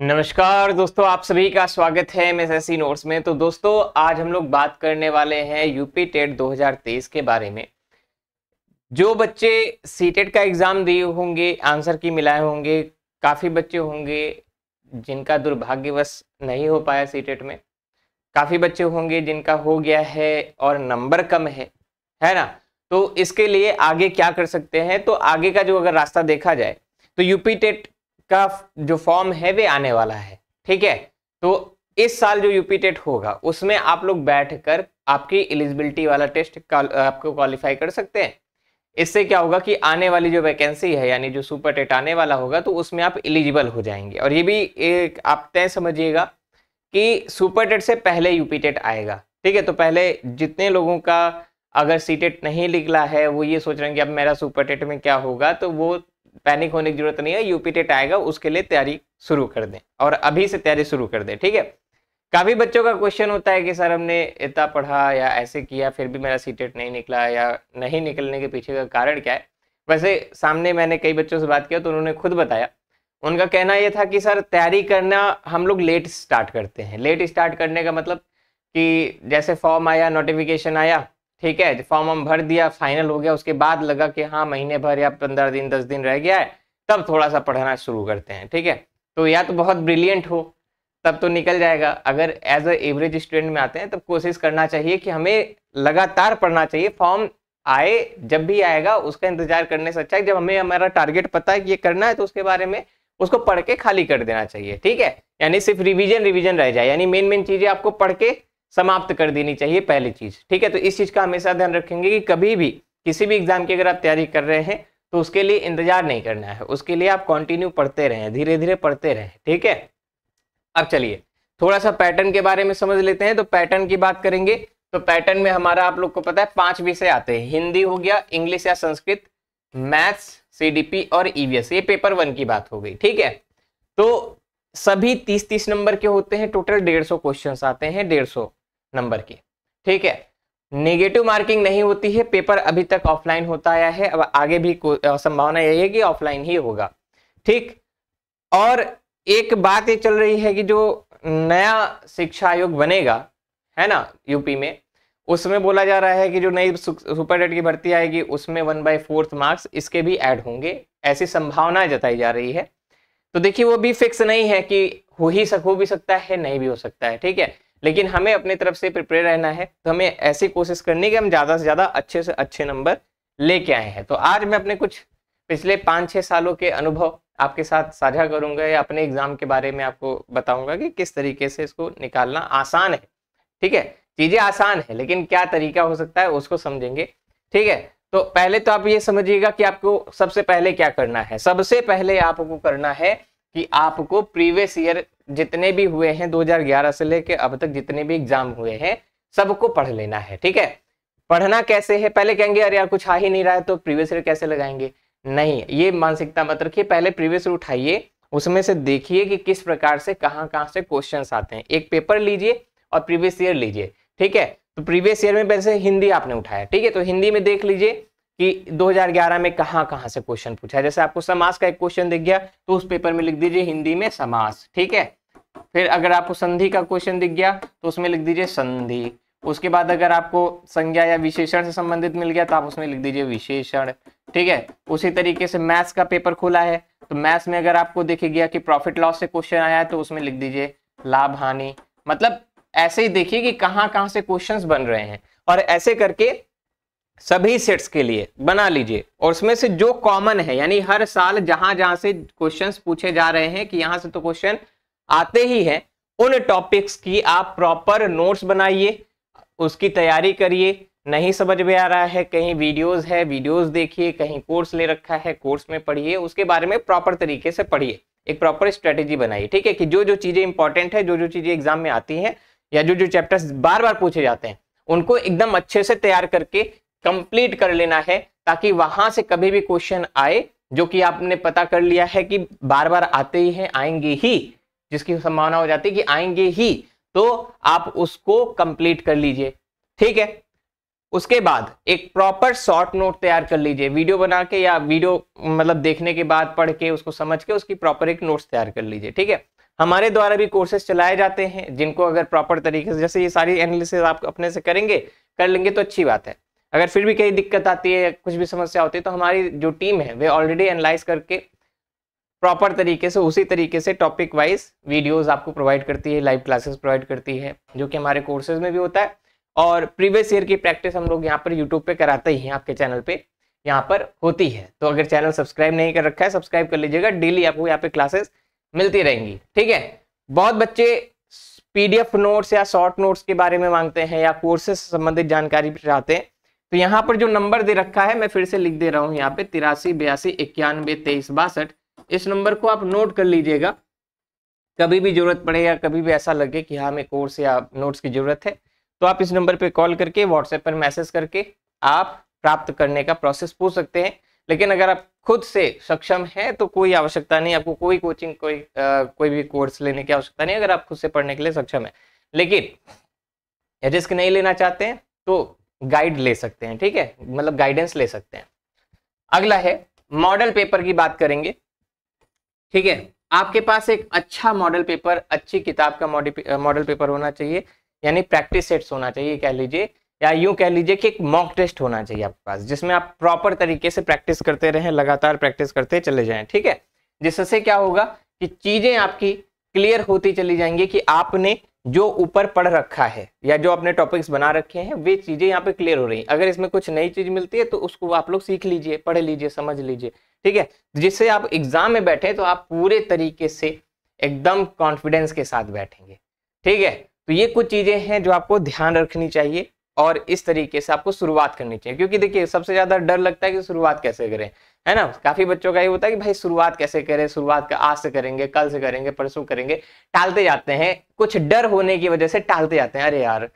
नमस्कार दोस्तों आप सभी का स्वागत है एम एस नोट्स में तो दोस्तों आज हम लोग बात करने वाले हैं यूपी टेट 2023 के बारे में जो बच्चे सी टेट e का एग्ज़ाम दिए होंगे आंसर की मिलाए होंगे काफ़ी बच्चे होंगे जिनका दुर्भाग्यवश नहीं हो पाया सी टेट e में काफ़ी बच्चे होंगे जिनका हो गया है और नंबर कम है है ना तो इसके लिए आगे क्या कर सकते हैं तो आगे का जो अगर रास्ता देखा जाए तो यूपी टेट का जो फॉर्म है वे आने वाला है ठीक है तो इस साल जो यूपी टेट होगा उसमें आप लोग बैठ कर आपकी एलिजिबिलिटी वाला टेस्ट आपको क्वालिफाई कर सकते हैं इससे क्या होगा कि आने वाली जो वैकेंसी है यानी जो सुपर टेट आने वाला होगा तो उसमें आप एलिजिबल हो जाएंगे और ये भी एक आप तय समझिएगा कि सुपर टेट से पहले यूपी टेट आएगा ठीक है तो पहले जितने लोगों का अगर सी टेट नहीं निकला है वो ये सोच रहे हैं कि अब मेरा सुपर टेट में क्या होगा तो वो पैनिक होने की जरूरत नहीं है यूपी टेट आएगा उसके लिए तैयारी शुरू कर दें और अभी से तैयारी शुरू कर दें ठीक है काफ़ी बच्चों का क्वेश्चन होता है कि सर हमने इतना पढ़ा या ऐसे किया फिर भी मेरा सी टेट नहीं निकला या नहीं निकलने के पीछे का कारण क्या है वैसे सामने मैंने कई बच्चों से बात किया तो उन्होंने खुद बताया उनका कहना यह था कि सर तैयारी करना हम लोग लेट स्टार्ट करते हैं लेट स्टार्ट करने का मतलब कि जैसे फॉर्म आया नोटिफिकेशन आया ठीक है फॉर्म हम भर दिया फाइनल हो गया उसके बाद लगा कि हाँ महीने भर या पंद्रह दिन दस दिन रह गया है तब थोड़ा सा पढ़ना शुरू करते हैं ठीक है तो या तो बहुत ब्रिलियंट हो तब तो निकल जाएगा अगर एज अ एवरेज स्टूडेंट में आते हैं तब कोशिश करना चाहिए कि हमें लगातार पढ़ना चाहिए फॉर्म आए जब भी आएगा उसका इंतजार करने से अच्छा है जब हमें हमारा टारगेट पता है कि ये करना है तो उसके बारे में उसको पढ़ के खाली कर देना चाहिए ठीक है यानी सिर्फ रिवीजन रिवीजन रह जाए यानी मेन मेन चीजें आपको पढ़ के समाप्त कर देनी चाहिए पहली चीज़ ठीक है तो इस चीज़ का हमेशा ध्यान रखेंगे कि कभी भी किसी भी एग्ज़ाम की अगर आप तैयारी कर रहे हैं तो उसके लिए इंतजार नहीं करना है उसके लिए आप कंटिन्यू पढ़ते रहें धीरे धीरे पढ़ते रहें ठीक है अब चलिए थोड़ा सा पैटर्न के बारे में समझ लेते हैं तो पैटर्न की बात करेंगे तो पैटर्न में हमारा आप लोग को पता है पांच विषय आते हैं हिंदी हो गया इंग्लिश या संस्कृत मैथ्स सी और ईवीएस e ये पेपर वन की बात हो गई ठीक है तो सभी तीस तीस नंबर के होते हैं टोटल डेढ़ सौ क्वेश्चन आते हैं डेढ़ सौ नंबर की ठीक है नेगेटिव मार्किंग नहीं होती है पेपर अभी तक ऑफलाइन होता आया है अब आगे भी संभावना यही है कि ऑफलाइन ही होगा ठीक और एक बात ये चल रही है कि जो नया शिक्षा आयोग बनेगा है ना यूपी में उसमें बोला जा रहा है कि जो नई सुपर टेट की भर्ती आएगी उसमें वन बाई फोर्थ मार्क्स इसके भी ऐड होंगे ऐसी संभावना जताई जा रही है तो देखिए वो भी फिक्स नहीं है कि हो ही सक हो भी सकता है नहीं भी हो सकता है ठीक है लेकिन हमें अपने तरफ से प्रिपेयर रहना है तो हमें ऐसी कोशिश करनी कि हम ज़्यादा से ज़्यादा अच्छे से अच्छे नंबर लेके आए हैं तो आज मैं अपने कुछ पिछले पाँच छः सालों के अनुभव आपके साथ साझा करूंगा या अपने एग्जाम के बारे में आपको बताऊंगा कि किस तरीके से इसको निकालना आसान है ठीक है चीज़ें आसान है लेकिन क्या तरीका हो सकता है उसको समझेंगे ठीक है तो पहले तो आप ये समझिएगा कि आपको सबसे पहले क्या करना है सबसे पहले आपको करना है कि आपको प्रीवियस ईयर जितने भी हुए हैं 2011 से लेके अब तक जितने भी एग्जाम हुए हैं सबको पढ़ लेना है ठीक है पढ़ना कैसे है पहले कहेंगे अरे यार कुछ आ ही नहीं रहा है तो प्रीवियस ईयर कैसे लगाएंगे नहीं ये मानसिकता मत रखिए पहले प्रीवियस ईयर उठाइए उसमें से देखिए कि किस प्रकार से कहाँ कहाँ से क्वेश्चन आते हैं एक पेपर लीजिए और प्रीवियस ईयर लीजिए ठीक है तो प्रीवियस ईयर में वैसे हिंदी आपने उठाया ठीक है तो हिंदी में देख लीजिए कि 2011 में कहां कहां से क्वेश्चन पूछा है जैसे आपको समास का एक क्वेश्चन दिख गया तो उस पेपर में लिख दीजिए हिंदी में समास ठीक है फिर अगर आपको संधि का क्वेश्चन दिख गया तो उसमें लिख दीजिए संधि उसके बाद अगर आपको संज्ञा या विशेषण से संबंधित मिल गया तो आप उसमें लिख दीजिए विशेषण ठीक है उसी तरीके से मैथ्स का पेपर खुला है तो मैथ्स में अगर आपको देखे गया कि प्रॉफिट लॉस से क्वेश्चन आया है तो उसमें लिख दीजिए लाभ हानि मतलब ऐसे ही देखिए कि कहाँ कहाँ से क्वेश्चंस बन रहे हैं और ऐसे करके सभी सेट्स के लिए बना लीजिए और उसमें से जो कॉमन है यानी हर साल जहां जहां से क्वेश्चंस पूछे जा रहे हैं कि यहां से तो क्वेश्चन आते ही है उन टॉपिक्स की आप प्रॉपर नोट्स बनाइए उसकी तैयारी करिए नहीं समझ में आ रहा है कहीं वीडियोस है वीडियोस देखिए कहीं कोर्स ले रखा है कोर्स में पढ़िए उसके बारे में प्रॉपर तरीके से पढ़िए एक प्रॉपर स्ट्रेटेजी बनाइए ठीक है कि जो जो चीज़ें इंपॉर्टेंट है जो जो चीज़ें एग्जाम में आती हैं या जो जो चैप्टर्स बार बार पूछे जाते हैं उनको एकदम अच्छे से तैयार करके कंप्लीट कर लेना है ताकि वहां से कभी भी क्वेश्चन आए जो कि आपने पता कर लिया है कि बार बार आते ही हैं आएंगे ही जिसकी संभावना हो जाती है कि आएंगे ही तो आप उसको कंप्लीट कर लीजिए ठीक है उसके बाद एक प्रॉपर शॉर्ट नोट तैयार कर लीजिए वीडियो बना के या वीडियो मतलब देखने के बाद पढ़ के उसको समझ के उसकी प्रॉपर एक नोट्स तैयार कर लीजिए ठीक है हमारे द्वारा भी कोर्सेज चलाए जाते हैं जिनको अगर प्रॉपर तरीके से जैसे ये सारी एनालिसिस आप अपने से करेंगे कर लेंगे तो अच्छी बात है अगर फिर भी कहीं दिक्कत आती है कुछ भी समस्या होती है तो हमारी जो टीम है वे ऑलरेडी एनालाइज करके प्रॉपर तरीके से उसी तरीके से टॉपिक वाइज वीडियोस आपको प्रोवाइड करती है लाइव क्लासेस प्रोवाइड करती है जो कि हमारे कोर्सेज में भी होता है और प्रीवियस ईयर की प्रैक्टिस हम लोग यहाँ पर यूट्यूब पे कराते ही हैं आपके चैनल पे यहाँ पर होती है तो अगर चैनल सब्सक्राइब नहीं कर रखा है सब्सक्राइब कर लीजिएगा डेली आपको यहाँ पे क्लासेस मिलती रहेंगी ठीक है बहुत बच्चे पीडीएफ नोट्स या शॉर्ट नोट्स के बारे में मांगते हैं या कोर्सेस संबंधित जानकारी चाहते हैं तो यहाँ पर जो नंबर दे रखा है मैं फिर से लिख दे रहा हूँ यहाँ पे तिरासी बयासी इक्यानवे तेईस बासठ इस नंबर को आप नोट कर लीजिएगा कभी भी जरूरत पड़े या कभी भी ऐसा लगे कि हाँ मैं कोर्स या नोट्स की जरूरत है तो आप इस नंबर पर कॉल करके व्हाट्सएप पर मैसेज करके आप प्राप्त करने का प्रोसेस पूछ सकते हैं लेकिन अगर आप खुद से सक्षम हैं तो कोई आवश्यकता नहीं आपको कोई कोचिंग कोई आ, कोई भी कोर्स लेने की आवश्यकता नहीं अगर आप खुद से पढ़ने के लिए सक्षम है लेकिन रिस्क नहीं लेना चाहते हैं तो गाइड ले सकते हैं ठीक है मतलब गाइडेंस ले सकते हैं अगला है मॉडल पेपर की बात करेंगे ठीक है आपके पास एक अच्छा मॉडल पेपर अच्छी किताब का मॉडल पेपर होना चाहिए यानी प्रैक्टिस सेट्स होना चाहिए कह लीजिए या यूं कह लीजिए कि एक मॉक टेस्ट होना चाहिए आपके पास जिसमें आप प्रॉपर तरीके से प्रैक्टिस करते रहें लगातार प्रैक्टिस करते चले जाएं ठीक है जिससे क्या होगा कि चीज़ें आपकी क्लियर होती चली जाएंगी कि आपने जो ऊपर पढ़ रखा है या जो अपने टॉपिक्स बना रखे हैं वे चीज़ें यहाँ पे क्लियर हो रही हैं अगर इसमें कुछ नई चीज़ मिलती है तो उसको आप लोग सीख लीजिए पढ़ लीजिए समझ लीजिए ठीक है जिससे आप एग्जाम में बैठे तो आप पूरे तरीके से एकदम कॉन्फिडेंस के साथ बैठेंगे ठीक है तो ये कुछ चीज़ें हैं जो आपको ध्यान रखनी चाहिए और इस तरीके से आपको शुरुआत करनी चाहिए क्योंकि देखिए सबसे ज़्यादा डर लगता है कि शुरुआत कैसे करें है ना काफी बच्चों का ये होता है कि भाई शुरुआत कैसे करें शुरुआत का आज से करेंगे कल से करेंगे परसों करेंगे टालते जाते हैं कुछ डर होने की वजह से टालते जाते हैं अरे यार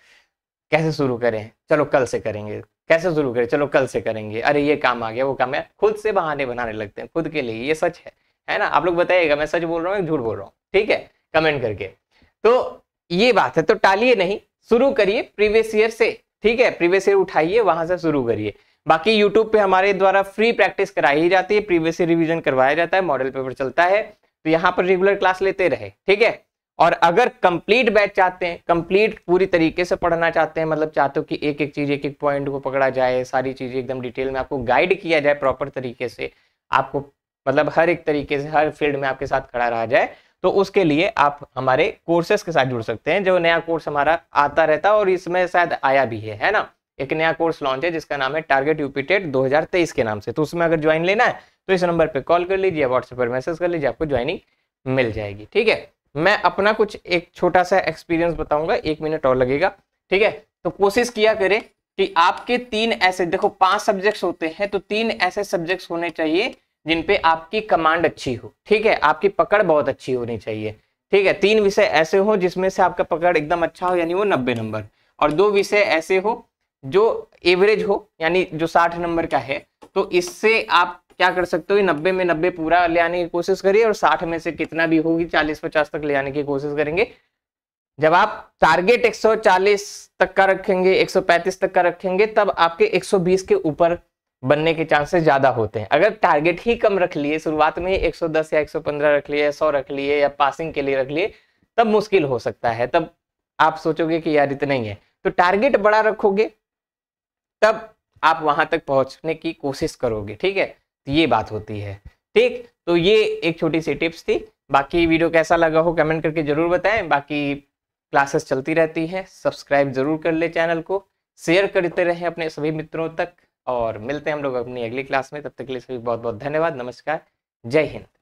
कैसे शुरू करें चलो कल से करेंगे कैसे शुरू करें चलो कल से करेंगे अरे ये काम आ गया वो काम है खुद से बहाने बनाने लगते हैं खुद के लिए ये सच है है ना आप लोग बताइएगा मैं सच बोल रहा हूँ झूठ बोल रहा हूँ ठीक है कमेंट करके तो ये बात है तो टालिए नहीं शुरू करिए प्रीवियस ईयर से ठीक है प्रीवियस ईयर उठाइए वहां से शुरू करिए बाकी YouTube पे हमारे द्वारा फ्री प्रैक्टिस कराई ही जाती है प्रीवियस रिवीजन करवाया जाता है मॉडल पेपर चलता है तो यहाँ पर रेगुलर क्लास लेते रहे ठीक है और अगर कंप्लीट बैच चाहते हैं कंप्लीट पूरी तरीके से पढ़ना चाहते हैं मतलब चाहते हो कि एक एक चीज एक एक पॉइंट को पकड़ा जाए सारी चीजें एकदम डिटेल में आपको गाइड किया जाए प्रॉपर तरीके से आपको मतलब हर एक तरीके से हर फील्ड में आपके साथ खड़ा रहा जाए तो उसके लिए आप हमारे कोर्सेस के साथ जुड़ सकते हैं जो नया कोर्स हमारा आता रहता है और इसमें शायद आया भी है है ना एक नया कोर्स लॉन्च है जिसका नाम है टारगेट यूपीटेट 2023 के नाम से तो उसमें अगर ज्वाइन लेना है तो इस नंबर पर कॉल कर लीजिए व्हाट्सएप पर मैसेज कर लीजिए आपको ज्वाइनिंग मिल जाएगी ठीक है मैं अपना कुछ एक छोटा सा एक्सपीरियंस बताऊंगा एक मिनट और लगेगा ठीक है तो कोशिश किया करें कि आपके तीन ऐसे देखो पांच सब्जेक्ट्स होते हैं तो तीन ऐसे सब्जेक्ट्स होने चाहिए जिन पे आपकी कमांड अच्छी हो ठीक है आपकी पकड़ बहुत अच्छी होनी चाहिए ठीक है तीन विषय ऐसे हो जिसमें से आपका पकड़ एकदम अच्छा हो यानी वो नब्बे नंबर और दो विषय ऐसे हो जो एवरेज हो यानी जो साठ नंबर का है तो इससे आप क्या कर सकते हो नब्बे में नब्बे पूरा ले आने की कोशिश करिए और साठ में से कितना भी होगी चालीस पचास तक ले आने की कोशिश करेंगे जब आप टारगेट 140 तक का रखेंगे 135 तक का रखेंगे तब आपके 120 के ऊपर बनने के चांसेस ज्यादा होते हैं अगर टारगेट ही कम रख लिए शुरुआत में ही 110 या 115 रख लिए या 100 रख लिए या पासिंग के लिए रख लिए तब मुश्किल हो सकता है तब आप सोचोगे कि यार इतना ही है तो टारगेट बड़ा रखोगे तब आप वहां तक पहुंचने की कोशिश करोगे ठीक है तो ये बात होती है ठीक तो ये एक छोटी सी टिप्स थी बाकी वीडियो कैसा लगा हो कमेंट करके जरूर बताएं बाकी क्लासेस चलती रहती हैं सब्सक्राइब जरूर कर ले चैनल को शेयर करते रहें अपने सभी मित्रों तक और मिलते हैं हम लोग अपनी अगली क्लास में तब तक के लिए सभी बहुत बहुत धन्यवाद नमस्कार जय हिंद